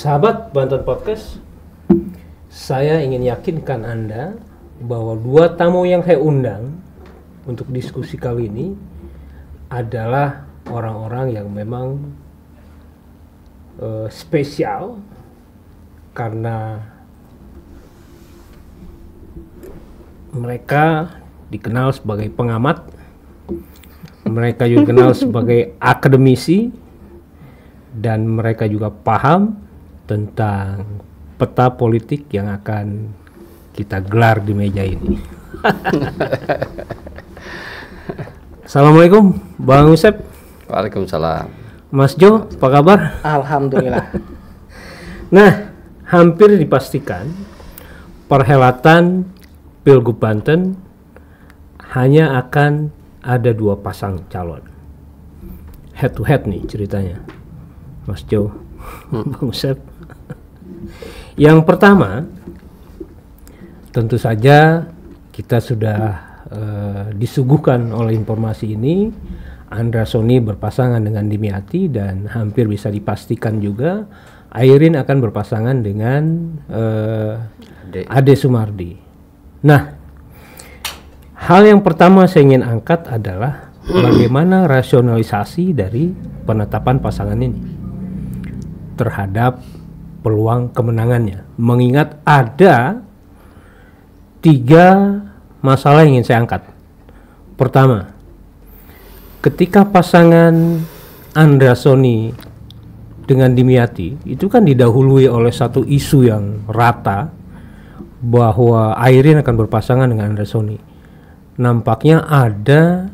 Sahabat Banten Podcast, saya ingin yakinkan Anda bahwa dua tamu yang saya undang untuk diskusi kali ini adalah orang-orang yang memang uh, spesial karena mereka dikenal sebagai pengamat, mereka juga dikenal sebagai akademisi, dan mereka juga paham tentang peta politik yang akan kita gelar di meja ini. Assalamualaikum, Bang Usep. Waalaikumsalam. Mas Jo, apa kabar? Alhamdulillah. nah, hampir dipastikan perhelatan Pilgub Banten hanya akan ada dua pasang calon. Head to head nih ceritanya. Mas Jo, hmm. Bang Usep. Yang pertama, tentu saja kita sudah uh, disuguhkan oleh informasi ini Andra Sony berpasangan dengan Dimiati dan hampir bisa dipastikan juga Airin akan berpasangan dengan uh, Ade. Sumardi. Nah, hal yang pertama saya ingin angkat adalah bagaimana rasionalisasi dari penetapan pasangan ini terhadap peluang kemenangannya. Mengingat ada tiga masalah yang ingin saya angkat. Pertama, ketika pasangan Andra Sony dengan Dimyati itu kan didahului oleh satu isu yang rata bahwa Airin akan berpasangan dengan Andra Sony. Nampaknya ada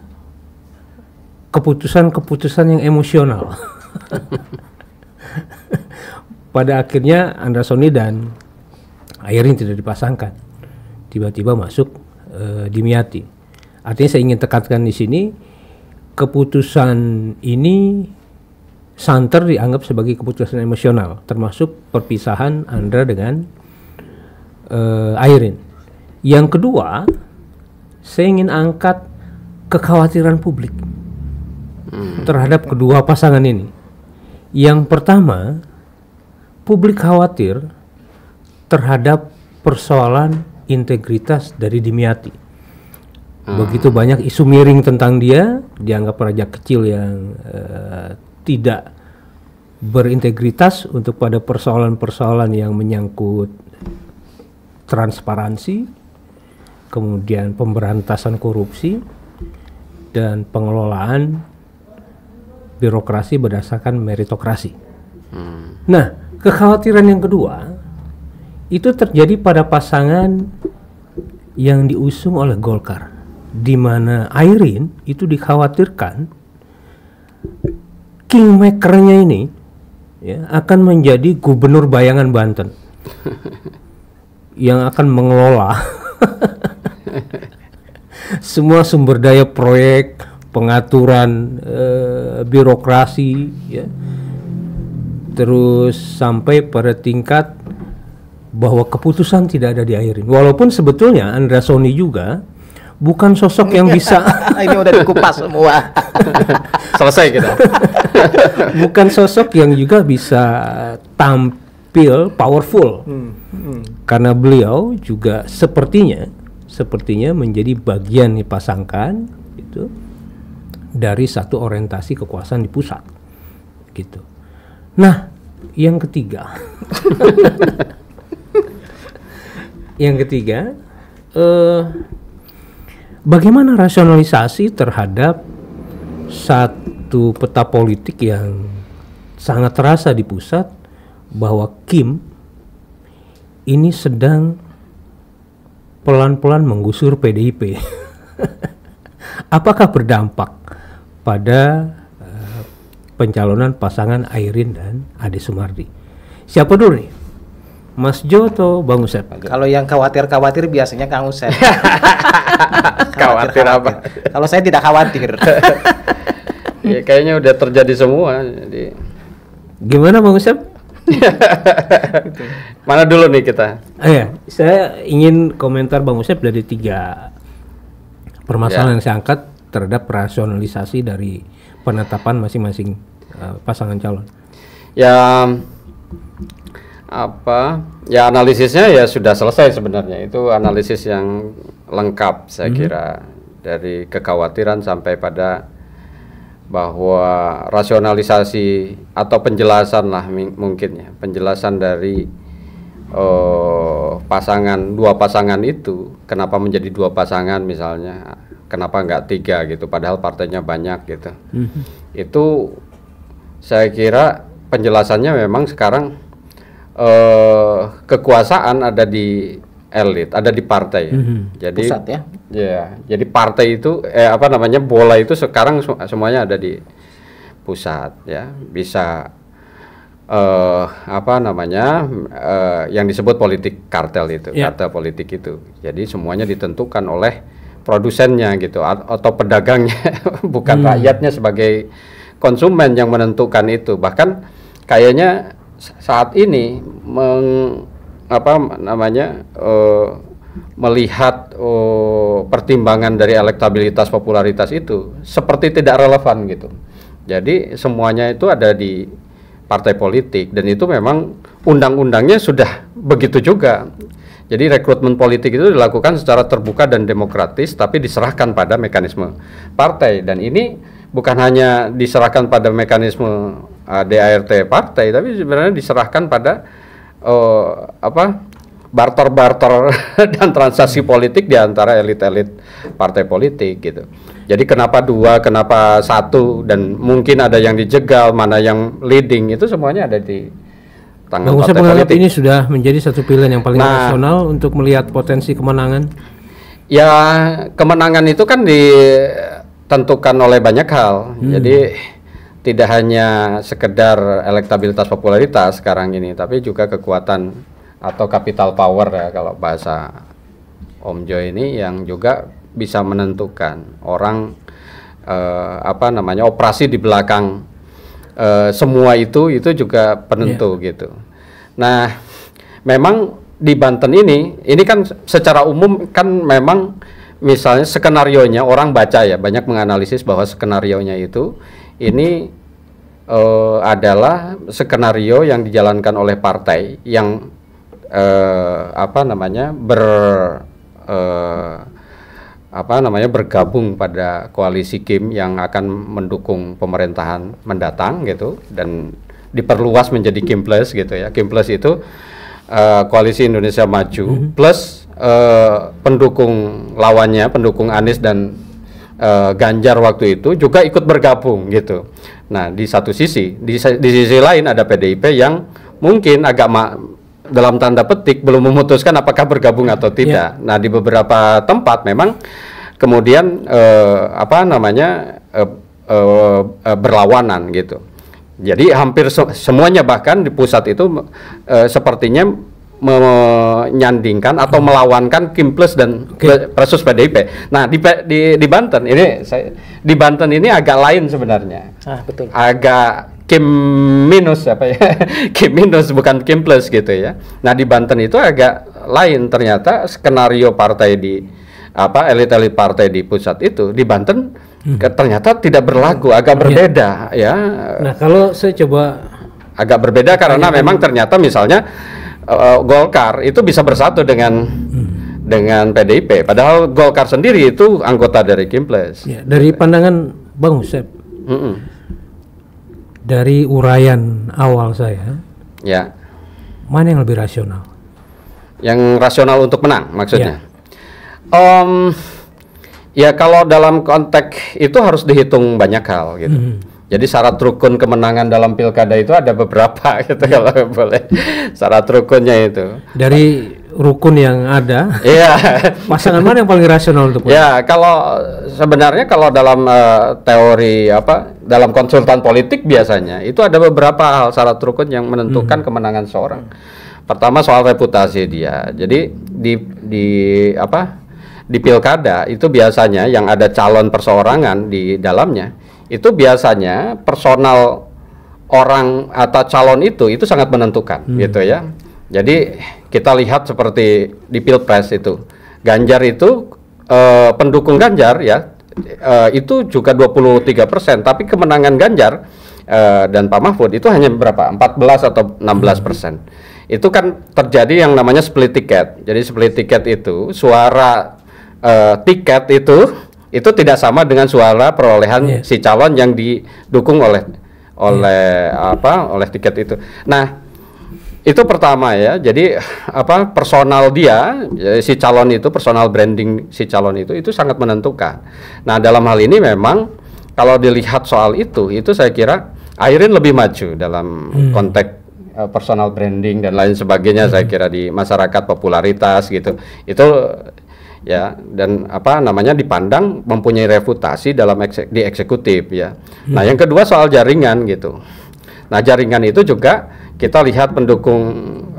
keputusan-keputusan yang emosional. Pada akhirnya Andra Sony dan Airin tidak dipasangkan. Tiba-tiba masuk e, eh, Dimyati. Artinya saya ingin tekankan di sini keputusan ini santer dianggap sebagai keputusan emosional, termasuk perpisahan Andra dengan uh, eh, Airin. Yang kedua, saya ingin angkat kekhawatiran publik hmm. terhadap kedua pasangan ini. Yang pertama, publik khawatir terhadap persoalan integritas dari Dimyati. Hmm. Begitu banyak isu miring tentang dia, dianggap raja kecil yang uh, tidak berintegritas untuk pada persoalan-persoalan yang menyangkut transparansi, kemudian pemberantasan korupsi, dan pengelolaan birokrasi berdasarkan meritokrasi. Hmm. Nah, kekhawatiran yang kedua itu terjadi pada pasangan yang diusung oleh Golkar, di mana Airin itu dikhawatirkan kingmakernya ini ya, akan menjadi gubernur bayangan Banten yang akan mengelola semua sumber daya proyek, pengaturan eh, birokrasi, ya. terus sampai pada tingkat bahwa keputusan tidak ada di akhirin. Walaupun sebetulnya Andra Sony juga bukan sosok yang bisa ini udah dikupas semua selesai kita bukan sosok yang juga bisa tampil powerful hmm. Hmm. karena beliau juga sepertinya sepertinya menjadi bagian dipasangkan itu dari satu orientasi kekuasaan di pusat gitu. Nah, yang ketiga, yang ketiga, eh, bagaimana rasionalisasi terhadap satu satu peta politik yang sangat terasa di pusat bahwa Kim ini sedang pelan-pelan menggusur PDIP. Apakah berdampak pada eh, pencalonan pasangan Airin dan Ade Sumardi? Siapa dulu nih? Mas Jo Bang Usep? Kalau yang khawatir-khawatir biasanya Kang Usep. khawatir, khawatir apa? Kalau saya tidak khawatir. ya, kayaknya udah terjadi semua. Jadi gimana Bang Usep? Mana dulu nih kita? Oh ya, saya ingin komentar Bang Usep dari tiga permasalahan ya. yang saya angkat terhadap rasionalisasi dari penetapan masing-masing uh, pasangan calon. Ya apa? Ya analisisnya ya sudah selesai sebenarnya. Itu analisis yang lengkap saya hmm. kira dari kekhawatiran sampai pada bahwa rasionalisasi atau penjelasan lah mungkin ya penjelasan dari uh, pasangan dua pasangan itu kenapa menjadi dua pasangan misalnya kenapa nggak tiga gitu padahal partainya banyak gitu mm-hmm. itu saya kira penjelasannya memang sekarang uh, kekuasaan ada di elit, ada di partai. Mm -hmm. Jadi pusat ya. Ya, jadi partai itu eh apa namanya bola itu sekarang semuanya ada di pusat ya. Bisa uh, apa namanya uh, yang disebut politik kartel itu, yeah. kartel politik itu. Jadi semuanya ditentukan oleh produsennya gitu atau pedagangnya bukan hmm. rakyatnya sebagai konsumen yang menentukan itu. Bahkan kayaknya saat ini meng apa namanya uh, melihat uh, pertimbangan dari elektabilitas popularitas itu seperti tidak relevan gitu. Jadi semuanya itu ada di partai politik dan itu memang undang-undangnya sudah begitu juga. Jadi rekrutmen politik itu dilakukan secara terbuka dan demokratis tapi diserahkan pada mekanisme partai dan ini bukan hanya diserahkan pada mekanisme uh, eh, DART partai tapi sebenarnya diserahkan pada uh, apa barter-barter dan transaksi politik di antara elit-elit partai politik gitu. Jadi kenapa dua, kenapa satu, dan mungkin ada yang dijegal, mana yang leading itu semuanya ada di tangan nah, partai politik. ini sudah menjadi satu pilihan yang paling nah, rasional untuk melihat potensi kemenangan. Ya kemenangan itu kan ditentukan oleh banyak hal. Hmm. Jadi tidak hanya sekedar elektabilitas popularitas sekarang ini, tapi juga kekuatan atau capital power ya kalau bahasa Om Jo ini yang juga bisa menentukan orang eh, apa namanya operasi di belakang eh, semua itu itu juga penentu yeah. gitu. Nah, memang di Banten ini ini kan secara umum kan memang misalnya skenario nya orang baca ya banyak menganalisis bahwa skenario nya itu ini uh, adalah skenario yang dijalankan oleh partai yang uh, apa namanya ber uh, apa namanya bergabung pada koalisi Kim yang akan mendukung pemerintahan mendatang gitu dan diperluas menjadi Kim Plus gitu ya Kim Plus itu uh, koalisi Indonesia Maju mhm. plus uh, pendukung lawannya pendukung Anies dan Eh, Ganjar waktu itu juga ikut bergabung gitu. Nah, di satu sisi, di, di sisi lain ada PDIP yang mungkin agak ma dalam tanda petik belum memutuskan apakah bergabung atau ya. tidak. Ya. Nah, di beberapa tempat memang kemudian uh, apa namanya uh, uh, uh, berlawanan gitu. Jadi hampir semuanya bahkan di pusat itu uh, sepertinya menyandingkan atau melawankan Kim Plus dan okay. PDIP. Nah di, di di Banten ini saya di Banten ini agak lain sebenarnya. Ah betul. Agak Kim minus apa ya? Kim minus bukan Kim Plus gitu ya. Nah di Banten itu agak lain ternyata skenario partai di apa elit-elit partai di pusat itu di Banten hmm. ternyata tidak berlaku agak ya. berbeda ya. ya. Nah kalau saya coba agak berbeda karena memang ternyata misalnya uh, Golkar itu bisa bersatu dengan hmm. dengan PDIP. Padahal Golkar sendiri itu anggota dari Kimples. Ya, dari pandangan Bang Usep, mm -mm. dari urayan awal saya, ya mana yang lebih rasional? Yang rasional untuk menang maksudnya. Ya. Um, ya kalau dalam konteks itu harus dihitung banyak hal gitu. -hmm jadi syarat rukun kemenangan dalam pilkada itu ada beberapa gitu ya. kalau boleh syarat rukunnya itu. Dari rukun yang ada. Iya. pasangan mana yang paling rasional untuk? Ya, kalau sebenarnya kalau dalam uh, teori apa dalam konsultan politik biasanya itu ada beberapa hal syarat rukun yang menentukan hmm. kemenangan seorang. Pertama soal reputasi dia. Jadi di di apa di pilkada itu biasanya yang ada calon perseorangan di dalamnya itu biasanya personal orang atau calon itu itu sangat menentukan hmm. gitu ya. Jadi kita lihat seperti di pilpres itu Ganjar itu eh, pendukung Ganjar ya eh, itu juga 23 persen, tapi kemenangan Ganjar eh, dan Pak Mahfud itu hanya berapa 14 atau 16 persen. Hmm. Itu kan terjadi yang namanya split ticket. Jadi split ticket itu suara eh, tiket itu itu tidak sama dengan suara perolehan yeah. si calon yang didukung oleh oleh yeah. apa oleh tiket itu. Nah itu pertama ya. Jadi apa personal dia ya, si calon itu personal branding si calon itu itu sangat menentukan. Nah dalam hal ini memang kalau dilihat soal itu itu saya kira Airin lebih maju dalam hmm. konteks eh, personal branding dan lain sebagainya hmm. saya kira di masyarakat popularitas gitu itu ya dan apa namanya dipandang mempunyai reputasi dalam ekse, di eksekutif ya. Hmm. Nah, yang kedua soal jaringan gitu. Nah, jaringan itu juga kita lihat pendukung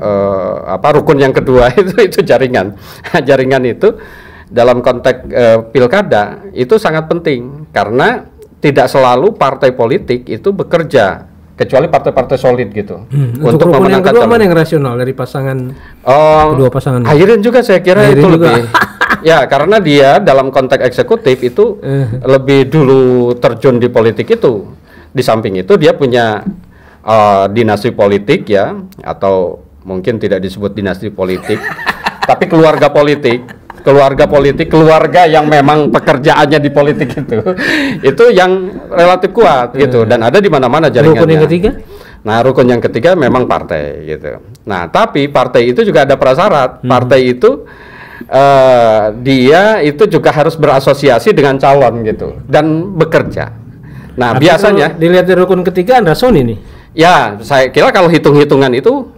eh, apa rukun yang kedua itu itu jaringan. jaringan itu dalam konteks eh, pilkada itu sangat penting karena tidak selalu partai politik itu bekerja kecuali partai-partai solid gitu hmm, untuk, untuk memenangkan yang kedua yang rasional dari pasangan um, kedua pasangan akhirnya juga saya kira akhirin itu juga. lebih Ya, karena dia dalam konteks eksekutif itu eh. lebih dulu terjun di politik itu. Di samping itu dia punya uh, dinasti politik ya atau mungkin tidak disebut dinasti politik, tapi keluarga politik keluarga politik, keluarga yang memang pekerjaannya di politik itu, itu yang relatif kuat gitu eh. dan ada di mana-mana jaringannya. Rukun yang ketiga? Nah, rukun yang ketiga memang partai gitu. Nah, tapi partai itu juga ada prasyarat. Hmm. Partai itu Eh, dia itu juga harus berasosiasi dengan calon gitu dan bekerja. Nah, Tapi biasanya dilihat dari rukun ketiga Anda Sony nih. Ya, saya kira kalau hitung-hitungan itu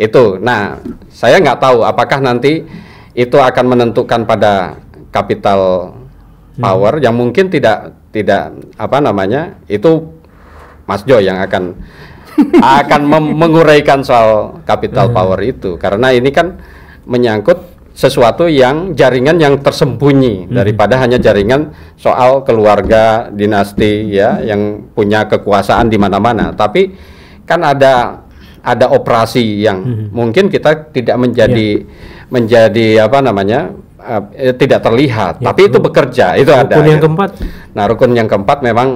itu. Nah, saya nggak tahu apakah nanti itu akan menentukan pada capital hmm. power hmm. yang mungkin tidak tidak apa namanya itu Mas Jo yang akan akan menguraikan soal capital hmm. power itu karena ini kan menyangkut sesuatu yang jaringan yang tersembunyi hmm. daripada hanya jaringan soal keluarga dinasti ya mhm. yang punya kekuasaan di mana-mana tapi kan ada ada operasi yang hmm. mungkin kita tidak menjadi ya. menjadi apa namanya uh, tidak terlihat ya, tapi itu bekerja itu rukun ada rukun yang ya. keempat nah rukun yang keempat memang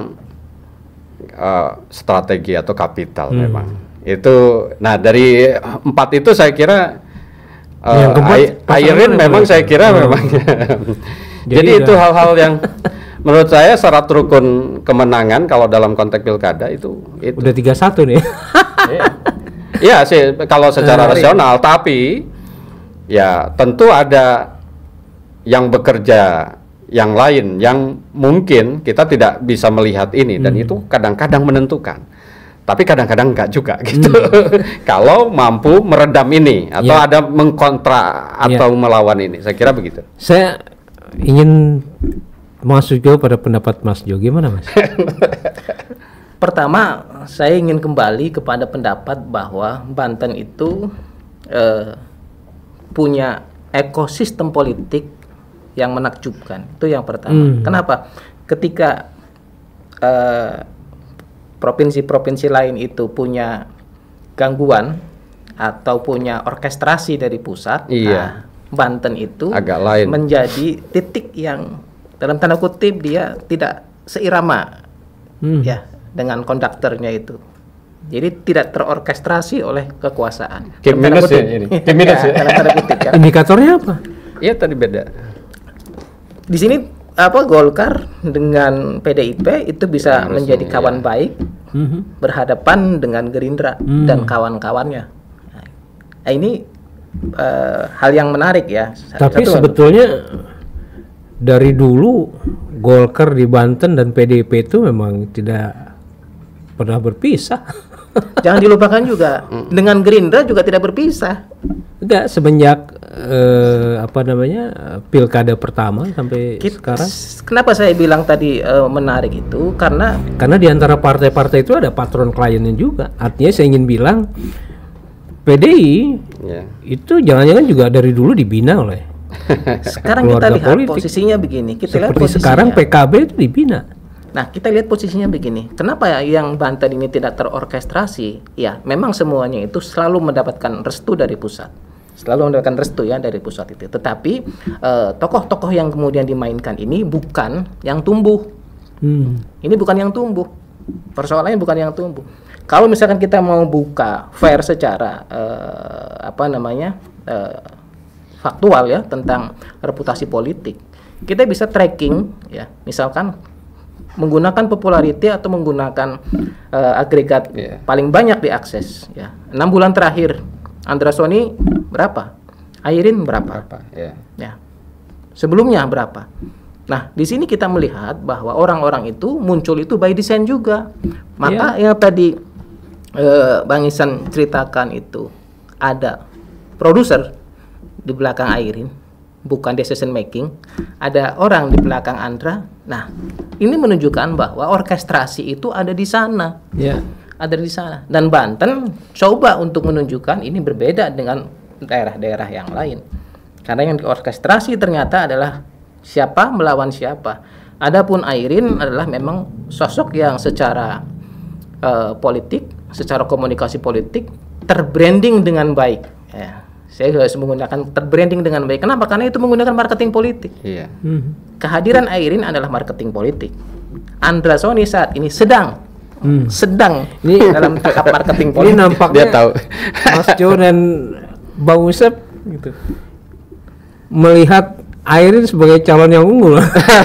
uh, strategi atau kapital hmm. memang itu nah dari empat itu saya kira uh, yang keempat, air, airin memang saya kira hmm. memang jadi, ya. itu hal-hal yang menurut saya syarat rukun kemenangan kalau dalam konteks pilkada itu, itu. udah tiga satu nih Ya sih kalau secara eh, rasional tapi ya tentu ada yang bekerja yang lain yang mungkin kita tidak bisa melihat ini hmm. dan itu kadang-kadang menentukan tapi kadang-kadang enggak juga gitu. Hmm. Kalau mampu meredam ini atau yeah. ada mengkontra ya. atau yeah. melawan ini, saya kira begitu. Saya ingin masuk juga pada pendapat Mas Jo gimana Mas? Pertama, saya ingin kembali kepada pendapat bahwa Banten itu eh, punya ekosistem politik yang menakjubkan. Itu yang pertama. Hmm. Kenapa? Ketika eh, provinsi-provinsi lain itu punya gangguan atau punya orkestrasi dari pusat. Iya. Nah, Banten itu agak lain menjadi titik yang dalam tanda kutip dia tidak seirama hmm. ya dengan konduktornya itu. Jadi tidak terorkestrasi oleh kekuasaan. Kim minus ya ini. Kim minus ya, ya. ya. Indikatornya apa? Iya tadi beda. Di sini apa Golkar dengan PDIP itu bisa menjadi iya. kawan ya. baik mm-hmm. berhadapan dengan Gerindra mm. dan kawan-kawannya. Nah, ini uh, hal yang menarik ya. Tapi Satu, sebetulnya dari dulu Golkar di Banten dan PDIP itu memang tidak pernah berpisah. Jangan dilupakan juga dengan Gerindra juga tidak berpisah. Enggak semenjak eh, apa namanya pilkada pertama sampai Kit, sekarang. Kenapa saya bilang tadi eh, menarik itu karena karena di antara partai-partai itu ada patron kliennya juga. Artinya saya ingin bilang PDI yeah. itu jangan-jangan juga dari dulu dibina oleh sekarang kita lihat politik. posisinya begini kita Seperti lihat posisinya. sekarang PKB itu dibina Nah, kita lihat posisinya begini. Kenapa yang Banten ini tidak terorkestrasi? Ya, memang semuanya itu selalu mendapatkan restu dari pusat. Selalu mendapatkan restu ya dari pusat itu. Tetapi tokoh eh, tokoh-tokoh yang kemudian dimainkan ini bukan yang tumbuh. Hmm. Ini bukan yang tumbuh. Persoalannya bukan yang tumbuh. Kalau misalkan kita mau buka fair secara eh, apa namanya? Eh, faktual ya tentang reputasi politik. Kita bisa tracking ya. Misalkan menggunakan popularity atau menggunakan uh, agregat yeah. paling banyak diakses ya. enam bulan terakhir Andra Sony berapa? Airin berapa? berapa? Yeah. Ya. Sebelumnya berapa? Nah, di sini kita melihat bahwa orang-orang itu muncul itu by design juga. Maka yeah. yang tadi eh, Bang Isan ceritakan itu ada produser di belakang Airin bukan decision making, ada orang di belakang Andra. Nah, ini menunjukkan bahwa orkestrasi itu ada di sana. Yeah. Ada di sana. Dan Banten coba untuk menunjukkan ini berbeda dengan daerah-daerah yang lain. Karena yang diorkestrasi ternyata adalah siapa melawan siapa. Adapun Airin adalah memang sosok yang secara uh, politik, secara komunikasi politik terbranding dengan baik. Ya saya harus menggunakan terbranding dengan baik. Kenapa? Karena itu menggunakan marketing politik. Iya. Hmm. Kehadiran Airin adalah marketing politik. Andra Sony saat ini sedang hmm. sedang ini dalam tahap marketing politik. Ini nampaknya dia tahu. Mas Jo dan Bang Usep gitu. Melihat Airin sebagai calon yang unggul.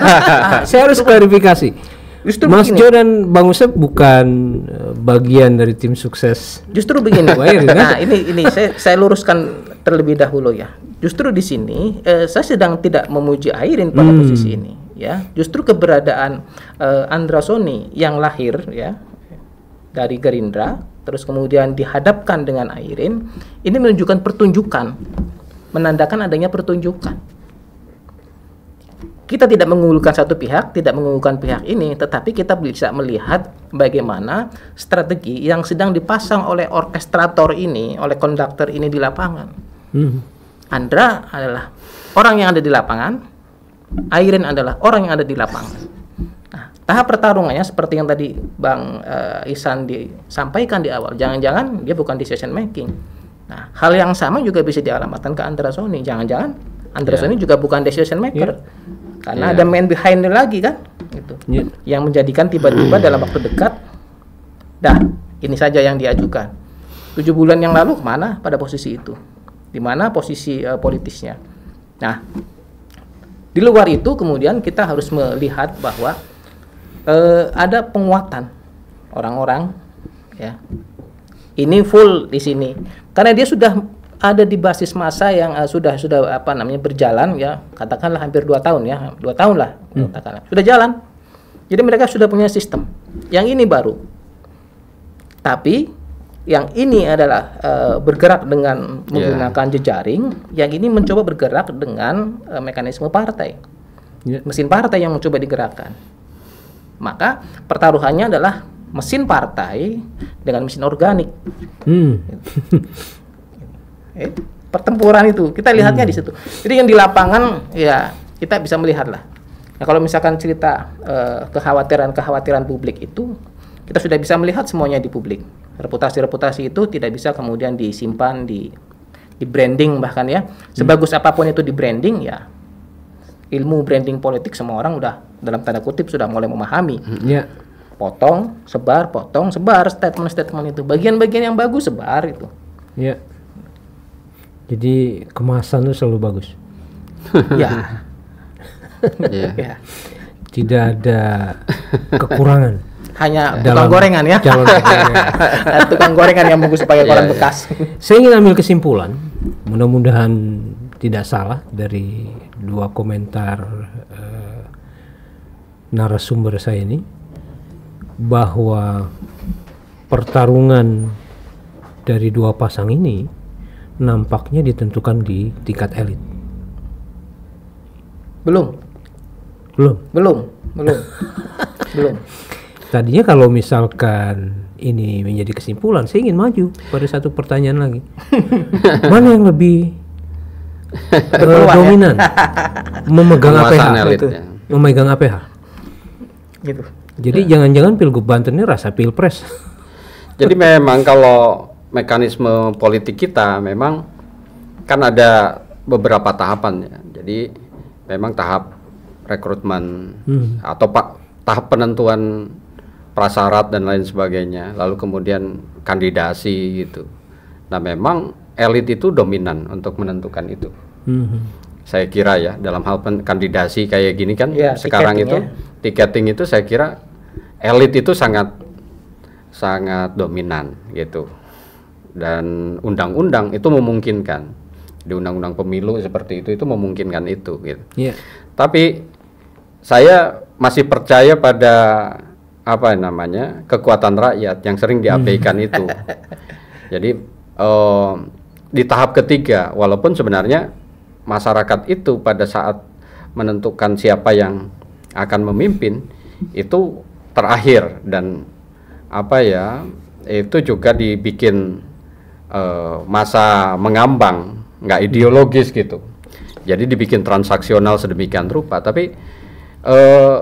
Saya harus klarifikasi. Justru Mas begini. Jo dan Bang Usep bukan eh, bagian dari tim sukses. Justru begini. Kan? nah, ini ini saya saya luruskan terlebih dahulu ya. Justru di sini eh, saya sedang tidak memuji Airin pada hmm. posisi ini ya. Justru keberadaan eh, Andrasoni yang lahir ya dari Gerindra terus kemudian dihadapkan dengan Airin ini menunjukkan pertunjukan menandakan adanya pertunjukan kita tidak mengunggulkan satu pihak, tidak mengunggulkan pihak ini, tetapi kita bisa melihat bagaimana strategi yang sedang dipasang oleh orkestrator ini, oleh konduktor ini di lapangan. Hmm. Andra adalah orang yang ada di lapangan, Airin adalah orang yang ada di lapangan. Nah, tahap pertarungannya seperti yang tadi Bang uh, eh, Isan disampaikan di awal, jangan-jangan dia bukan decision making. Nah, hal yang sama juga bisa dialamatkan ke Andra Sony. Jangan-jangan Andra yeah. Sony juga bukan decision maker. Yeah. Karena yeah. ada main behind lagi kan, gitu. Yeah. Yang menjadikan tiba-tiba hmm. dalam waktu dekat, dah ini saja yang diajukan. Tujuh bulan yang lalu mana pada posisi itu? di mana posisi uh, politisnya. Nah, di luar itu kemudian kita harus melihat bahwa uh, ada penguatan orang-orang ya. Ini full di sini. Karena dia sudah ada di basis masa yang uh, sudah sudah apa namanya berjalan ya, katakanlah hampir dua tahun ya, dua tahun lah hmm. Sudah jalan. Jadi mereka sudah punya sistem. Yang ini baru. Tapi yang ini adalah uh, bergerak dengan ya. menggunakan yeah. jejaring, yang ini mencoba bergerak dengan uh, mekanisme partai, yeah. mesin partai yang mencoba digerakkan. Maka pertaruhannya adalah mesin partai dengan mesin organik. Hmm. eh, pertempuran itu kita lihatnya hmm. di situ. Jadi yang di lapangan ya kita bisa melihatlah. Nah kalau misalkan cerita eh, kekhawatiran-kekhawatiran uh, -kekhawatiran publik itu kita sudah bisa melihat semuanya di publik reputasi-reputasi itu tidak bisa kemudian disimpan di di branding bahkan ya sebagus hmm. apapun itu di branding ya ilmu branding politik semua orang udah dalam tanda kutip sudah mulai memahami hmm, yeah. potong sebar potong sebar statement-statement itu bagian-bagian yang bagus sebar itu ya yeah. jadi kemasan itu selalu bagus ya yeah. yeah. tidak ada kekurangan hanya dalam, tukang gorengan ya. tukang gorengan yang bungkus pakai koran ya, iya. bekas. Ya. Saya ingin ambil kesimpulan, mudah-mudahan tidak salah dari dua komentar uh, narasumber saya ini bahwa pertarungan dari dua pasang ini nampaknya ditentukan di tingkat elit. Belum. Belum. Belum. Belum. belum. Tadinya kalau misalkan ini menjadi kesimpulan, saya ingin maju pada satu pertanyaan lagi. Mana yang lebih uh, dominan? Memegang APH itu. Ya. Memegang APH. Gitu. Jadi jangan jangan-jangan Pilgub Banten ini rasa Pilpres. Jadi memang kalau mekanisme politik kita memang kan ada beberapa tahapan ya. Jadi memang tahap rekrutmen hmm. atau pak tahap penentuan prasarat dan lain sebagainya lalu kemudian kandidasi gitu nah memang elit itu dominan untuk menentukan itu hmm saya kira ya dalam hal kandidasi kayak gini kan ya, sekarang itu ya. tiketing itu saya kira elit itu sangat sangat dominan gitu dan undang-undang itu memungkinkan di undang-undang pemilu seperti itu itu memungkinkan itu gitu. Yeah. Tapi saya masih percaya pada apa namanya kekuatan rakyat yang sering diabaikan hmm. itu. Jadi eh, di tahap ketiga, walaupun sebenarnya masyarakat itu pada saat menentukan siapa yang akan memimpin itu terakhir dan apa ya itu juga dibikin eh, masa mengambang, nggak ideologis gitu. Jadi dibikin transaksional sedemikian rupa, tapi eh,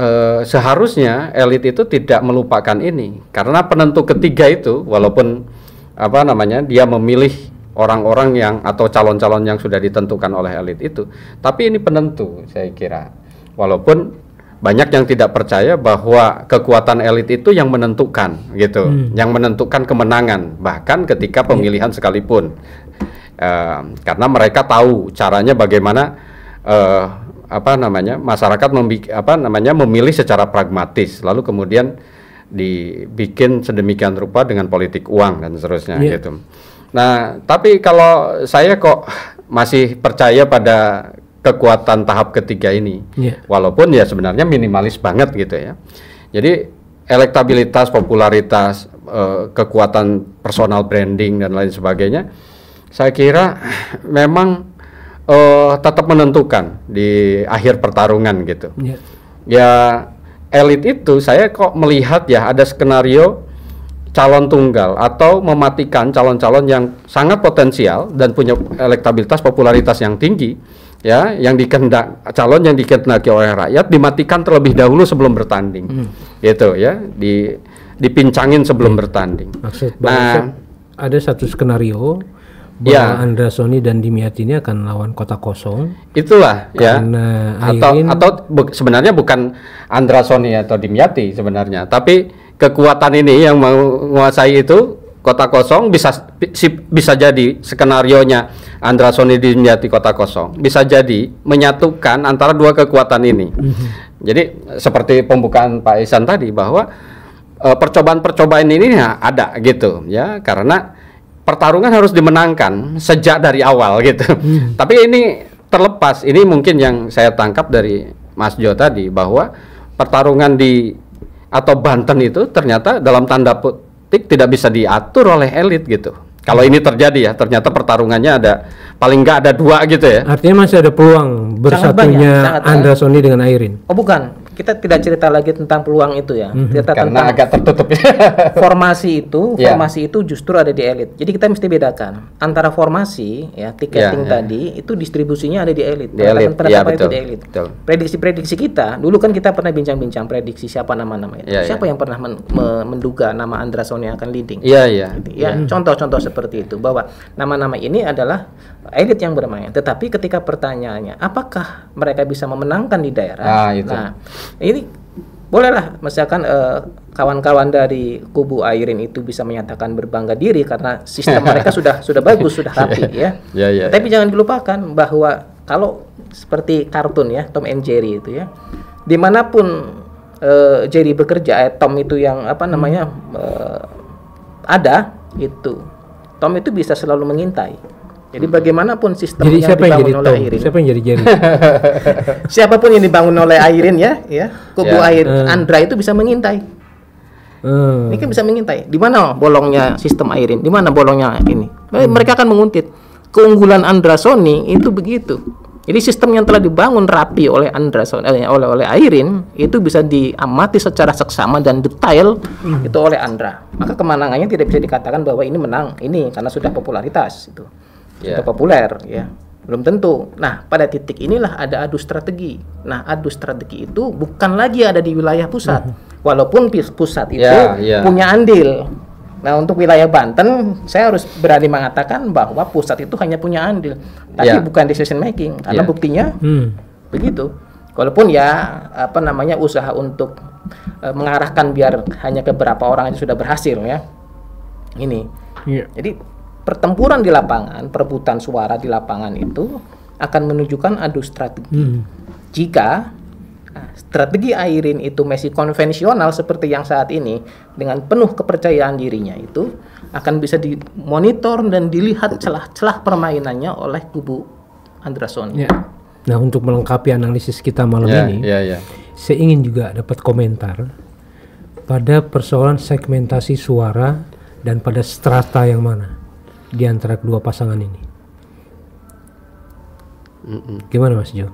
Eh, seharusnya elit itu tidak melupakan ini karena penentu ketiga itu walaupun apa namanya dia memilih orang-orang yang atau calon-calon yang sudah ditentukan oleh elit itu tapi ini penentu saya kira walaupun banyak yang tidak percaya bahwa kekuatan elit itu yang menentukan gitu hmm. yang menentukan kemenangan bahkan ketika pemilihan sekalipun uh, karena mereka tahu caranya bagaimana uh, apa namanya masyarakat membik, apa namanya memilih secara pragmatis lalu kemudian dibikin sedemikian rupa dengan politik uang dan seterusnya yeah. gitu. Nah, tapi kalau saya kok masih percaya pada kekuatan tahap ketiga ini. Yeah. Walaupun ya sebenarnya minimalis banget gitu ya. Jadi elektabilitas, popularitas, eh, kekuatan personal branding dan lain sebagainya saya kira memang uh, tetap menentukan di akhir pertarungan gitu. Yeah. Ya elit itu saya kok melihat ya ada skenario calon tunggal atau mematikan calon-calon yang sangat potensial dan punya elektabilitas popularitas yang tinggi ya yang dikendak calon yang dikendaki oleh rakyat dimatikan terlebih dahulu sebelum bertanding hmm. gitu ya di dipincangin sebelum hmm. bertanding maksud nah, ada satu skenario Ya. bahwa ya. Andra Sony dan Dimyati ini akan lawan kota kosong. Itulah ya. karena ya. Atau atau bu, sebenarnya bukan Andra Sony atau Dimyati sebenarnya, tapi kekuatan ini yang menguasai itu kota kosong bisa bisa jadi skenario nya Andra Sony Dimyati kota kosong bisa jadi menyatukan antara dua kekuatan ini. Mhm. Jadi seperti pembukaan Pak Isan tadi bahwa e, percobaan-percobaan ini ya ada gitu ya karena pertarungan harus dimenangkan sejak dari awal gitu. Hmm. Tapi ini terlepas, ini mungkin yang saya tangkap dari Mas Jo tadi bahwa pertarungan di atau Banten itu ternyata dalam tanda petik tidak bisa diatur oleh elit gitu. Kalau ini terjadi ya, ternyata pertarungannya ada paling nggak ada dua gitu ya. Artinya masih ada peluang bersatunya ya? Andra Sony dengan Airin. Oh bukan, kita tidak cerita lagi tentang peluang itu ya. Hmm, cerita Karena tentang agak tertutup. Ya. formasi itu, yeah. formasi itu justru ada di elit. Jadi kita mesti bedakan antara formasi ya tiketing yeah, ya. tadi itu distribusinya ada di elit. Di elit. Ya, betul. itu di elit. Prediksi-prediksi kita, dulu kan kita pernah bincang-bincang prediksi siapa nama-nama itu. Yeah, ya. siapa yeah. yang pernah men me menduga nama Andra Andrasoni akan leading? Iya, yeah, iya. Gitu, yeah. Ya, contoh-contoh yeah. seperti itu bahwa nama-nama ini adalah elit yang bermain. Tetapi ketika pertanyaannya, apakah mereka bisa memenangkan di daerah? Nah, itu. nah ini bolehlah misalkan eh, kawan-kawan eh, dari kubu Airin itu bisa menyatakan berbangga diri karena sistem mereka sudah sudah bagus, sudah iya, rapi ya. Yeah, yeah, Tapi iya. jangan dilupakan bahwa kalau seperti kartun ya Tom and Jerry itu ya, dimanapun eh, Jerry bekerja, eh, Tom itu yang apa namanya hmm. eh, ada itu, Tom itu bisa selalu mengintai jadi bagaimanapun sistem jadi siapa dibangun yang jadi oleh Airin. Siapa yang jadi Jerry? Siapapun yang dibangun oleh Airin ya, ya. Kubu yeah. Air uh. Andra itu bisa mengintai. Uh. Ini kan bisa mengintai. Di mana bolongnya sistem Airin? Di mana bolongnya ini? Eh, hmm. Mereka akan menguntit. Keunggulan Andra Sony itu begitu. Jadi sistem yang telah dibangun rapi oleh Andra Sony oleh oleh Airin itu bisa diamati secara seksama dan detail hmm. itu oleh Andra. Maka kemenangannya tidak bisa dikatakan bahwa ini menang ini karena sudah popularitas itu yeah. atau iya. populer ya hmm. belum tentu nah pada titik inilah ada adu strategi nah adu strategi itu bukan lagi ada di wilayah pusat hmm. walaupun pusat ya, itu yeah, yeah. punya andil Nah untuk wilayah Banten, saya harus berani mengatakan bahwa pusat itu hanya punya andil, tapi yeah. bukan decision making. Karena yeah. buktinya hmm. begitu. Walaupun ya apa namanya usaha untuk uh, mengarahkan biar hanya ke beberapa orang itu sudah berhasil ya. Ini. Yeah. Jadi pertempuran di lapangan, perebutan suara di lapangan itu akan menunjukkan adu strategi. Hmm. Jika ah, strategi Airin itu masih konvensional seperti yang saat ini dengan penuh kepercayaan dirinya itu akan bisa dimonitor dan dilihat celah-celah permainannya oleh kubu Andrasoni. Ya. Nah, untuk melengkapi analisis kita malam ya, ini, ya, ya. saya ingin juga dapat komentar pada persoalan segmentasi suara dan pada strata yang mana di antara kedua pasangan ini. Mm -mm. Gimana Mas Jo?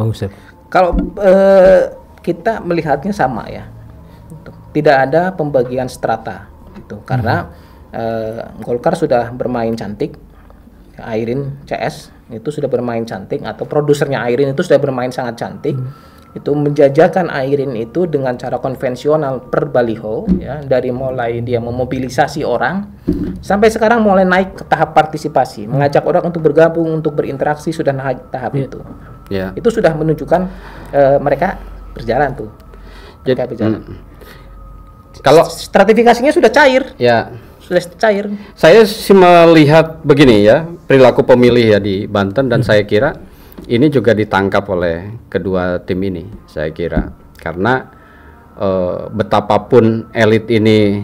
Bang Usep? Kalau eh, kita melihatnya sama ya, tidak ada pembagian strata itu karena mm. eh, Golkar sudah bermain cantik, Airin CS itu sudah bermain cantik atau produsernya Airin itu sudah bermain sangat cantik. Mm itu menjajakan Airin itu dengan cara konvensional per baliho ya dari mulai dia memobilisasi orang sampai sekarang mulai naik ke tahap partisipasi hmm. mengajak orang untuk bergabung untuk berinteraksi sudah naik tahap yeah. itu yeah. itu sudah menunjukkan uh, mereka berjalan tuh Jadi, berjalan mm, kalau stratifikasinya sudah cair ya yeah. sudah cair saya sih melihat begini ya perilaku pemilih ya di Banten dan hmm. saya kira ini juga ditangkap oleh kedua tim ini saya kira karena e, betapapun elit ini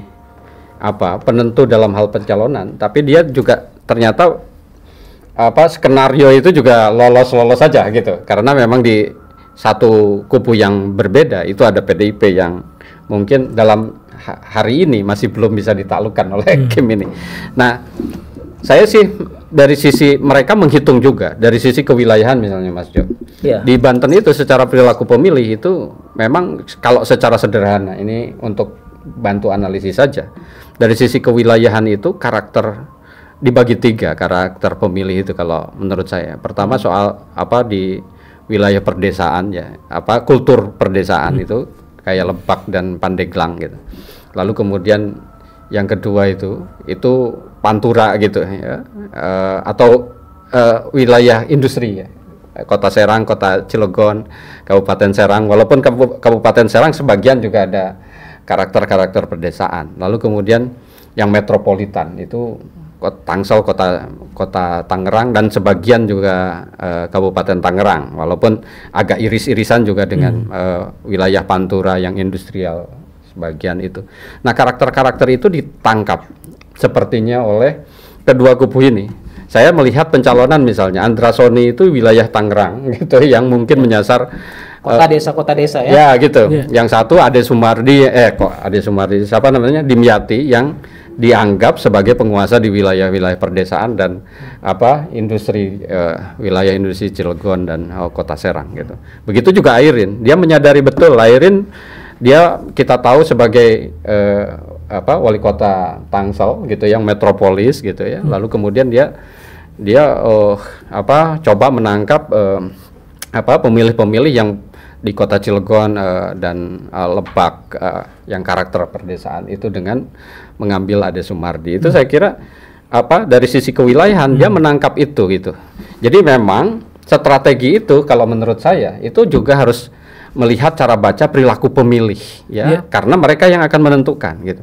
apa penentu dalam hal pencalonan tapi dia juga ternyata apa skenario itu juga lolos-lolos saja gitu karena memang di satu kubu yang berbeda itu ada PDIP yang mungkin dalam hari ini masih belum bisa ditaklukkan oleh hmm. ini. Nah, saya sih dari sisi mereka menghitung juga dari sisi kewilayahan misalnya Mas Jo. Ya. Di Banten itu secara perilaku pemilih itu memang kalau secara sederhana ini untuk bantu analisis saja. Dari sisi kewilayahan itu karakter dibagi tiga karakter pemilih itu kalau menurut saya. Pertama soal apa di wilayah perdesaan ya, apa kultur perdesaan hmm. itu kayak Lebak dan Pandeglang gitu. Lalu kemudian yang kedua itu itu Pantura gitu ya uh, atau uh, wilayah industri ya kota Serang, kota Cilegon, Kabupaten Serang. Walaupun Kabupaten Serang sebagian juga ada karakter-karakter perdesaan. Lalu kemudian yang metropolitan itu kota Tangsel, kota kota Tangerang dan sebagian juga uh, Kabupaten Tangerang. Walaupun agak iris-irisan juga dengan hmm. uh, wilayah Pantura yang industrial sebagian itu. Nah karakter-karakter itu ditangkap sepertinya oleh kedua kubu ini. Saya melihat pencalonan misalnya Andra Sony itu wilayah Tangerang gitu yang mungkin ya. menyasar kota eh, desa kota desa ya. Ya gitu. Ya. Yang satu Ade Sumardi eh kok Ade Sumardi siapa namanya Dimyati yang dianggap sebagai penguasa di wilayah-wilayah perdesaan dan apa industri uh, wilayah industri Cilegon dan oh, kota Serang gitu. Begitu juga Airin, dia menyadari betul Airin dia kita tahu sebagai uh, apa wali kota Tangsel gitu yang metropolis gitu ya. Hmm. Lalu kemudian dia dia uh, apa coba menangkap uh, apa pemilih-pemilih yang di kota Cilegon uh, dan uh, Lebak uh, yang karakter perdesaan itu dengan mengambil Ade Sumardi. Itu hmm. saya kira apa dari sisi kewilayahan hmm. dia menangkap itu gitu. Jadi memang strategi itu kalau menurut saya itu juga harus melihat cara baca perilaku pemilih ya yeah. karena mereka yang akan menentukan gitu.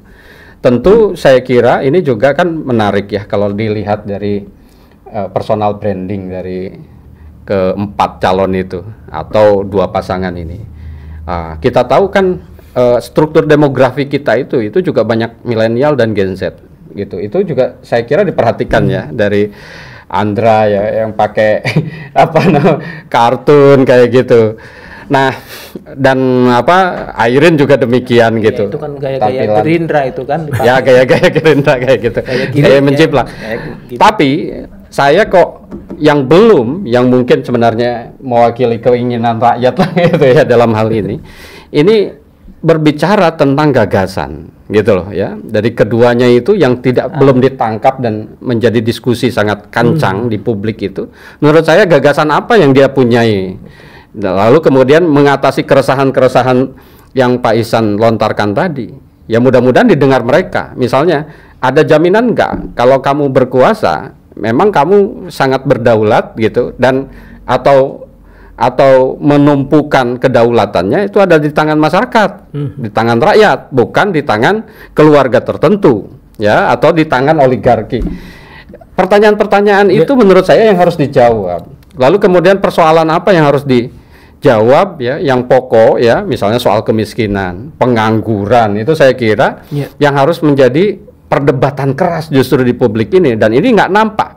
Tentu hmm. saya kira ini juga kan menarik ya kalau dilihat dari uh, personal branding dari keempat calon itu atau dua pasangan ini. Uh, kita tahu kan uh, struktur demografi kita itu itu juga banyak milenial dan Gen Z gitu. Itu juga saya kira diperhatikan hmm. ya dari Andra ya yang pakai apa no, kartun kayak gitu Nah, dan apa Airin juga demikian ya, gitu. Itu kan gaya-gaya Gerindra itu kan. Dipakai. Ya gaya-gaya Gerindra kayak gitu. Gaya, gaya menciplak. Gitu. Tapi saya kok yang belum, yang mungkin sebenarnya mewakili keinginan rakyat lah gitu ya dalam hal ini, ini berbicara tentang gagasan gitu loh ya dari keduanya itu yang tidak ah. belum ditangkap dan menjadi diskusi sangat kencang hmm. di publik itu menurut saya gagasan apa yang dia punyai Betul Nah, lalu kemudian mengatasi keresahan-keresahan yang Pak Isan lontarkan tadi. Ya mudah-mudahan didengar mereka. Misalnya, ada jaminan enggak kalau kamu berkuasa, memang kamu sangat berdaulat gitu dan atau atau menumpukan kedaulatannya itu ada di tangan masyarakat, hmm. di tangan rakyat, bukan di tangan keluarga tertentu, ya atau di tangan oligarki. Pertanyaan-pertanyaan ya. itu menurut saya yang harus dijawab. Lalu kemudian persoalan apa yang harus di jawab ya yang pokok ya misalnya soal kemiskinan, pengangguran itu saya kira ya. yang harus menjadi perdebatan keras justru di publik ini dan ini nggak nampak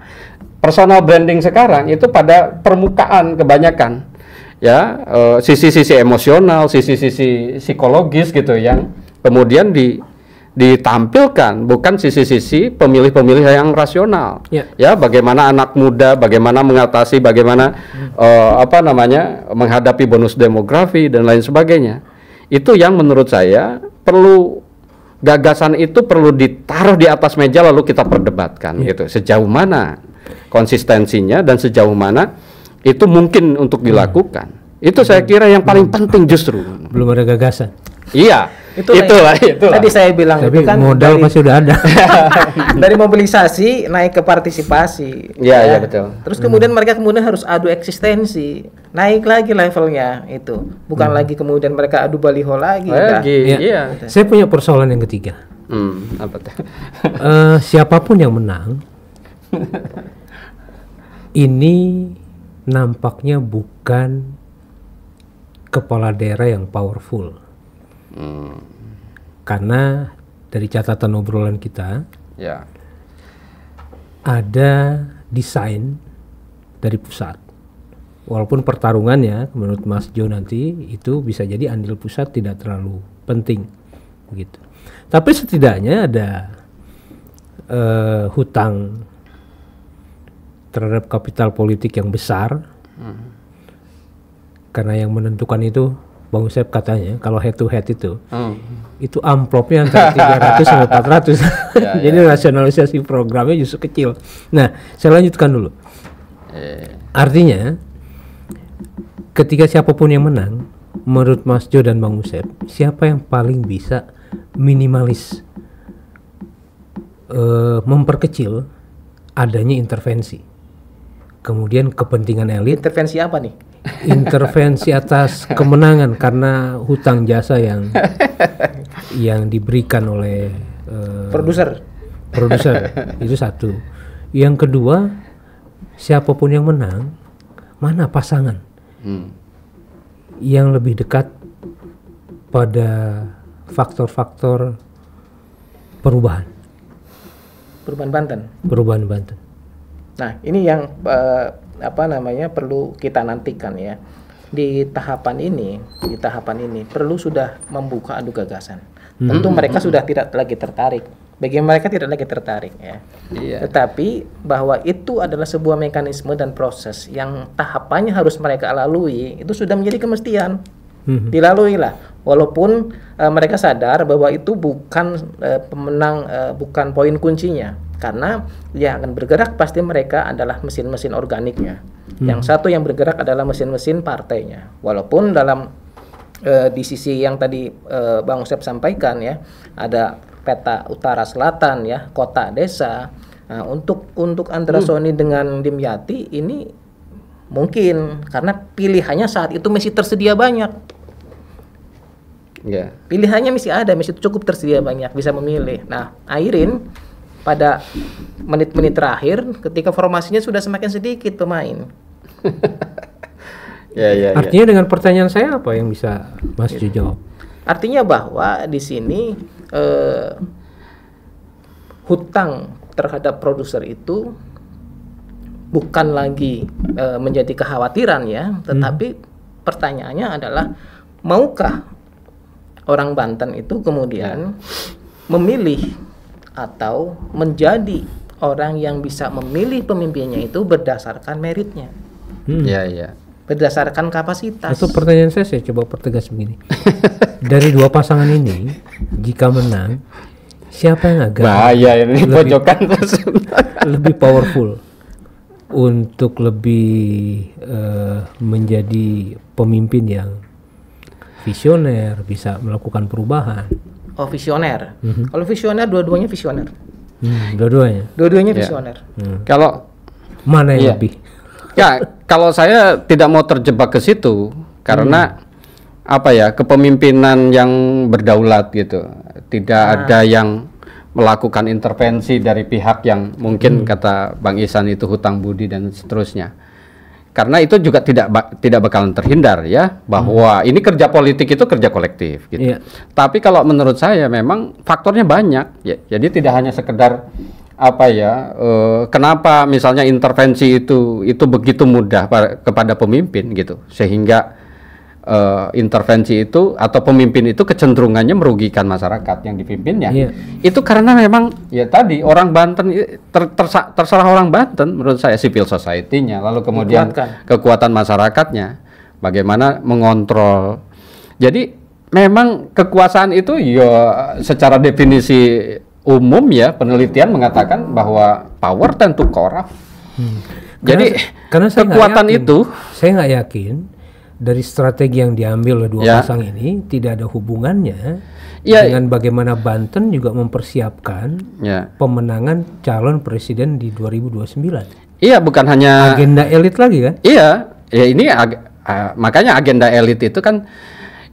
personal branding sekarang itu pada permukaan kebanyakan ya eh, sisi-sisi uh, sisi -sisi emosional, sisi-sisi psikologis gitu yang kemudian di ditampilkan bukan sisi-sisi pemilih-pemilih yang rasional yeah. ya bagaimana anak muda bagaimana mengatasi bagaimana hmm. uh, apa namanya menghadapi bonus demografi dan lain sebagainya itu yang menurut saya perlu gagasan itu perlu ditaruh di atas meja lalu kita perdebatkan yeah. gitu sejauh mana konsistensinya dan sejauh mana itu mungkin untuk dilakukan hmm. itu saya hmm. kira yang paling hmm. penting justru belum ada gagasan iya itu ya. itu lah, tadi saya bilang Tapi itu kan modal dari, pasti udah ada dari mobilisasi naik ke partisipasi iya, iya ya. iya betul terus hmm. kemudian mereka kemudian harus adu eksistensi naik lagi levelnya itu bukan hmm. lagi kemudian mereka adu baliho lagi lagi iya. ya. iya saya punya persoalan yang ketiga hmm, apa uh, siapapun yang menang ini nampaknya bukan kepala daerah yang powerful Hmm. Karena dari catatan obrolan kita, ya. ada desain dari pusat. Walaupun pertarungannya menurut Mas Jo nanti itu bisa jadi andil pusat tidak terlalu penting, gitu. Tapi setidaknya ada uh, hutang terhadap kapital politik yang besar, hmm. karena yang menentukan itu Bang Usep katanya kalau head to head itu hmm. itu amplopnya antara 300 sampai 400 ya, jadi ya, ya. rasionalisasi programnya justru kecil nah saya lanjutkan dulu eh. artinya ketika siapapun yang menang menurut Mas Jo dan Bang Usep siapa yang paling bisa minimalis uh, memperkecil adanya intervensi kemudian kepentingan elit intervensi apa nih intervensi atas kemenangan karena hutang jasa yang yang diberikan oleh uh, produser produser itu satu yang kedua siapapun yang menang mana pasangan hmm. yang lebih dekat pada faktor-faktor perubahan perubahan Banten perubahan Banten nah ini yang uh, apa namanya perlu kita nantikan ya di tahapan ini di tahapan ini perlu sudah membuka adu gagasan hmm. tentu mereka hmm. sudah tidak lagi tertarik bagi mereka tidak lagi tertarik ya yeah. tetapi bahwa itu adalah sebuah mekanisme dan proses yang tahapannya harus mereka lalui itu sudah menjadi kemestian hmm. dilalui lah walaupun uh, mereka sadar bahwa itu bukan uh, pemenang uh, bukan poin kuncinya karena yang akan bergerak pasti mereka adalah mesin-mesin organiknya. Hmm. Yang satu yang bergerak adalah mesin-mesin partainya. Walaupun dalam e, di sisi yang tadi e, Bang Usep sampaikan ya, ada peta utara selatan ya, kota desa. Nah, untuk untuk Andrasoni hmm. dengan Dimyati ini mungkin karena pilihannya saat itu masih tersedia banyak. Yeah. Pilihannya masih ada, masih cukup tersedia banyak, bisa memilih. Nah, Airin pada menit-menit terakhir ketika formasinya sudah semakin sedikit pemain. Ya, ya, ya, Artinya ya. dengan pertanyaan saya apa yang bisa Mas Ju iya. jawab? Artinya bahwa di sini eh, hutang terhadap produser itu bukan lagi eh, menjadi kekhawatiran ya, hmm. tetapi hmm. pertanyaannya adalah maukah orang Banten itu kemudian ya. memilih atau menjadi orang yang bisa memilih pemimpinnya itu berdasarkan meritnya. Hmm. Ya, ya. Berdasarkan kapasitas. Itu pertanyaan saya, saya coba pertegas begini. Dari dua pasangan ini, jika menang, siapa yang agak bahaya ini lebih, pojokan lebih powerful untuk lebih uh, menjadi pemimpin yang visioner, bisa melakukan perubahan oh visioner. Mm-hmm. Kalau visioner dua-duanya visioner. Hmm, dua-duanya. Dua-duanya iya. visioner. Yeah. Hmm. Kalau mana yang yeah. lebih? ya, kalau saya tidak mau terjebak ke situ karena hmm. apa ya, kepemimpinan yang berdaulat gitu. Tidak nah. ada yang melakukan intervensi dari pihak yang mungkin hmm. kata Bang Isan itu hutang budi dan seterusnya karena itu juga tidak tidak bakalan terhindar ya bahwa hmm. ini kerja politik itu kerja kolektif gitu. Yeah. Tapi kalau menurut saya memang faktornya banyak ya. Jadi tidak hanya sekedar apa ya eh, kenapa misalnya intervensi itu itu begitu mudah kepada pemimpin gitu sehingga uh, intervensi itu atau pemimpin itu kecenderungannya merugikan masyarakat yang dipimpinnya. Yeah. Itu karena memang ya tadi orang Banten eh, ter, ter, terserah orang Banten menurut saya civil society-nya lalu kemudian kekuatan masyarakatnya bagaimana mengontrol. Jadi memang kekuasaan itu ya secara definisi umum ya penelitian mengatakan bahwa power tentu korup. Hmm. Jadi karena saya kekuatan yakin, itu saya nggak yakin dari strategi yang diambil oleh dua ya. pasang ini tidak ada hubungannya ya. dengan bagaimana Banten juga mempersiapkan ya. pemenangan calon presiden di 2029. Iya, bukan hanya agenda elit lagi kan? Iya, ya ini ag uh, makanya agenda elit itu kan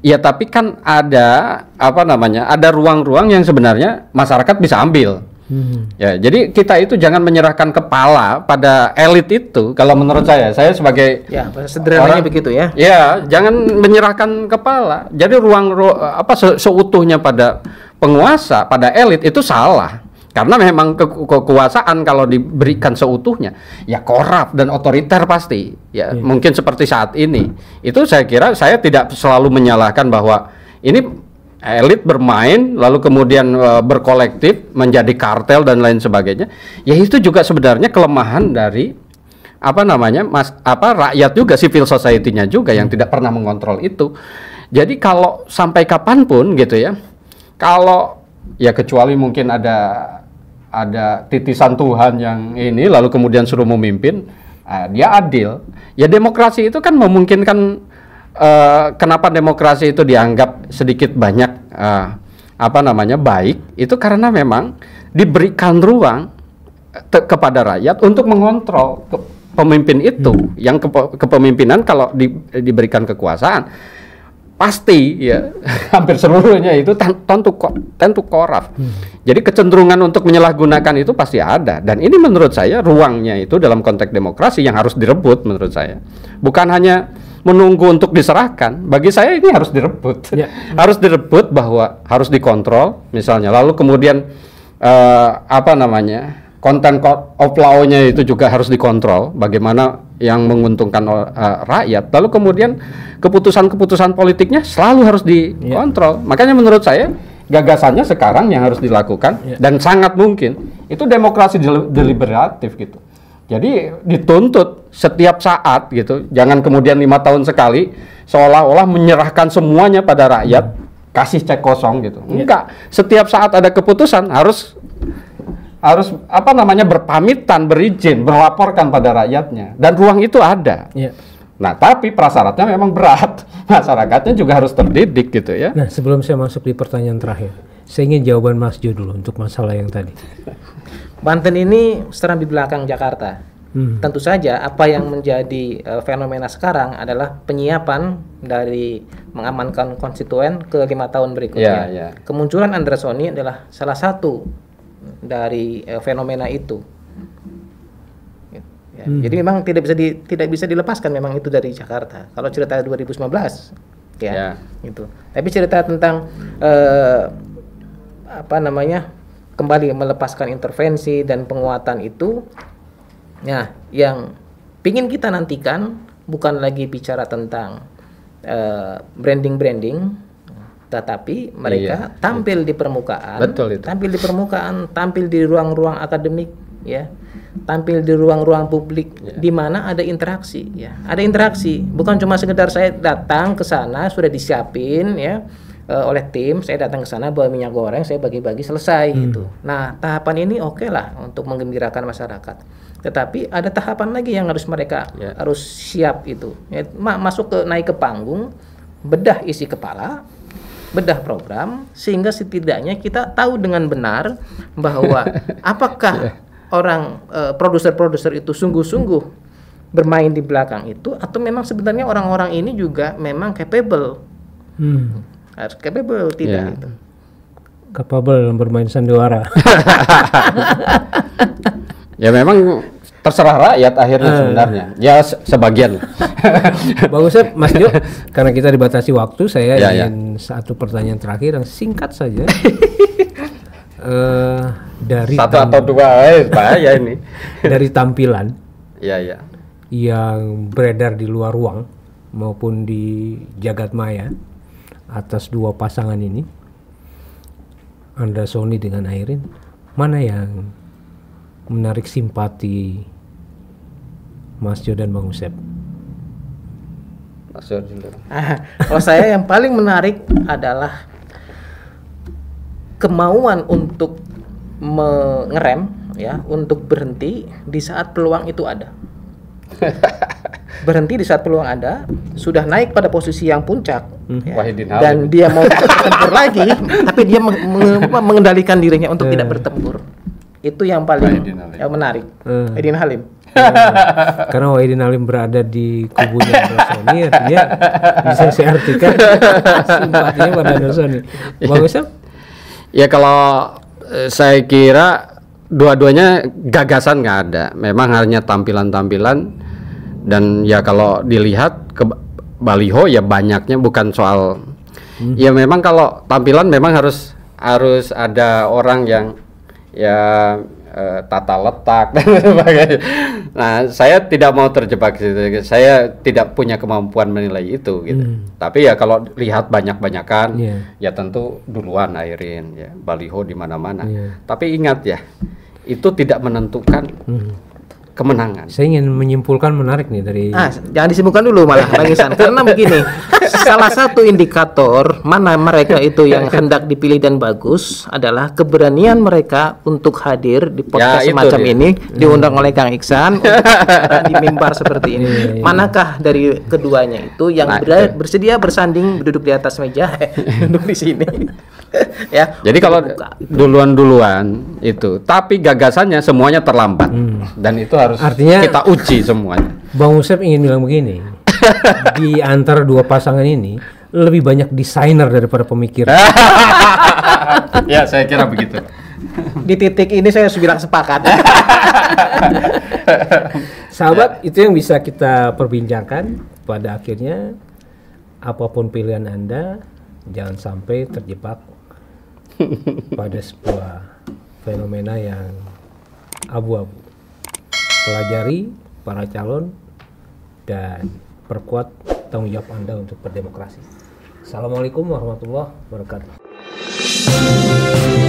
ya tapi kan ada apa namanya? ada ruang-ruang yang sebenarnya masyarakat bisa ambil. Hmm. Ya, jadi kita itu jangan menyerahkan kepala pada elit itu. Kalau menurut saya, saya sebagai ya sederhananya orang, begitu ya. Ya, jangan menyerahkan kepala. Jadi ruang ru, apa se seutuhnya pada penguasa, pada elit itu salah. Karena memang ke kekuasaan kalau diberikan seutuhnya ya korup dan otoriter pasti. Ya, ya, mungkin seperti saat ini. Itu saya kira saya tidak selalu menyalahkan bahwa ini elit bermain lalu kemudian uh, berkolektif menjadi kartel dan lain sebagainya ya itu juga sebenarnya kelemahan dari apa namanya mas apa rakyat juga civil society-nya juga yang tidak pernah mengontrol itu jadi kalau sampai kapanpun gitu ya kalau ya kecuali mungkin ada ada titisan Tuhan yang ini lalu kemudian suruh memimpin uh, dia adil ya demokrasi itu kan memungkinkan Eh, kenapa demokrasi itu dianggap sedikit banyak uh, apa namanya baik itu karena memang diberikan ruang eh, kepada rakyat untuk mengontrol ke pemimpin itu hmm. yang ke kepemimpinan kalau di diberikan kekuasaan pasti ya hampir seluruhnya itu tentu tentu koraf. Hmm. Jadi kecenderungan untuk menyalahgunakan itu pasti ada dan ini menurut saya ruangnya itu dalam konteks demokrasi yang harus direbut menurut saya. Bukan hanya menunggu untuk diserahkan. Bagi saya ini harus direbut, ya. harus direbut bahwa harus dikontrol misalnya. Lalu kemudian uh, apa namanya konten of nya itu juga harus dikontrol. Bagaimana yang menguntungkan uh, rakyat. Lalu kemudian keputusan-keputusan politiknya selalu harus dikontrol. Ya. Makanya menurut saya gagasannya sekarang yang harus dilakukan ya. dan sangat mungkin itu demokrasi deliberatif gitu jadi dituntut setiap saat gitu, jangan kemudian lima tahun sekali seolah-olah menyerahkan semuanya pada rakyat, kasih cek kosong gitu. Iya. Enggak, setiap saat ada keputusan harus harus apa namanya berpamitan, berizin, melaporkan pada rakyatnya dan ruang itu ada. Ya. Nah, tapi prasyaratnya memang berat. Masyarakatnya juga harus terdidik gitu ya. Nah, sebelum saya masuk di pertanyaan terakhir, saya ingin jawaban Mas Jo dulu untuk masalah yang tadi. Banten ini sekarang di belakang Jakarta. Hmm. Tentu saja apa yang menjadi uh, fenomena sekarang adalah penyiapan dari mengamankan konstituen ke lima tahun berikutnya. Yeah, yeah. Kemunculan Andra Soni adalah salah satu dari uh, fenomena itu. Ya. ya, hmm. Jadi memang tidak bisa di, tidak bisa dilepaskan memang itu dari Jakarta. Kalau cerita 2019, ya, yeah. itu. Tapi cerita tentang uh, apa namanya kembali melepaskan intervensi dan penguatan itu nah yang ingin kita nantikan bukan lagi bicara tentang eh, branding-branding uh, tetapi mereka iya, tampil itu. di permukaan betul itu. tampil di permukaan tampil di ruang-ruang akademik ya tampil di ruang-ruang publik yeah. di mana ada interaksi ya ada interaksi bukan cuma sekedar saya datang ke sana sudah disiapin ya uh, oleh tim saya datang ke sana bawa minyak goreng saya bagi-bagi selesai hmm. gitu nah tahapan ini oke okay lah untuk menggembirakan masyarakat tetapi ada tahapan lagi yang harus mereka yeah. harus siap itu ya, masuk ke naik ke panggung bedah isi kepala bedah program sehingga setidaknya kita tahu dengan benar bahwa apakah yeah. orang uh, produser-produser itu sungguh-sungguh bermain di belakang itu atau memang sebenarnya orang-orang ini juga memang capable hmm harus capable tidak yeah. gitu capable bermain sandiwara ya memang terserah rakyat akhirnya uh, sebenarnya ya se sebagian bagusnya Mas Jo karena kita dibatasi waktu saya yeah, ya. ingin yeah. satu pertanyaan terakhir yang singkat saja uh, dari satu atau dua eh, ya ini dari tampilan ya ya yang beredar di luar ruang maupun di jagat maya atas dua pasangan ini Anda Sony dengan Airin mana yang menarik simpati Mas Jo dan Bang Usep Mas Jo dulu ah, kalau saya yang paling menarik adalah kemauan untuk mengerem ya untuk berhenti di saat peluang itu ada berhenti di saat peluang ada sudah naik pada posisi yang puncak Ya. Dan dia mau bertempur lagi, tapi dia meng mengendalikan dirinya untuk eh. tidak bertempur. Itu yang paling yang menarik. Hmm. Wahidin Halim. Hmm. Karena Wahidin Halim berada di kubunya Dosoni, artinya bisa saya artikan simpatinya pada Dosoni. Bang Wisam? Ya kalau saya kira dua-duanya gagasan nggak ada. Memang hanya tampilan-tampilan dan ya kalau dilihat ke baliho ya banyaknya bukan soal hmm. ya memang kalau tampilan memang harus harus ada orang yang ya eh, tata letak dan sebagainya. Nah, saya tidak mau terjebak gitu. Saya tidak punya kemampuan menilai itu gitu. Hmm. Tapi ya kalau lihat banyak-banyakan yeah. ya tentu duluan airin ya baliho di mana-mana. Yeah. Tapi ingat ya, itu tidak menentukan hmm kemenangan. Saya ingin menyimpulkan menarik nih dari ah, jangan disimpulkan dulu malah bangisan. karena begini salah satu indikator mana mereka itu yang hendak dipilih dan bagus adalah keberanian mereka untuk hadir di ya, podcast ya, semacam dia. ini hmm. diundang oleh Kang Iksan di mimbar seperti ini. Iya, iya. Manakah dari keduanya itu yang nah, bersedia bersanding duduk di atas meja duduk di sini? ya. Jadi kalau duluan-duluan itu, tapi gagasannya semuanya terlambat hmm. dan itu harus Artinya, kita uji semuanya. Bang Usep ingin bilang begini, di antara dua pasangan ini lebih banyak desainer daripada pemikir. ya saya kira begitu. Di titik ini saya harus bilang sepakat. Sahabat, ya. itu yang bisa kita perbincangkan pada akhirnya apapun pilihan Anda jangan sampai terjebak pada sebuah fenomena yang abu-abu. Pelajari para calon dan perkuat tanggung jawab Anda untuk berdemokrasi. Assalamualaikum warahmatullahi wabarakatuh.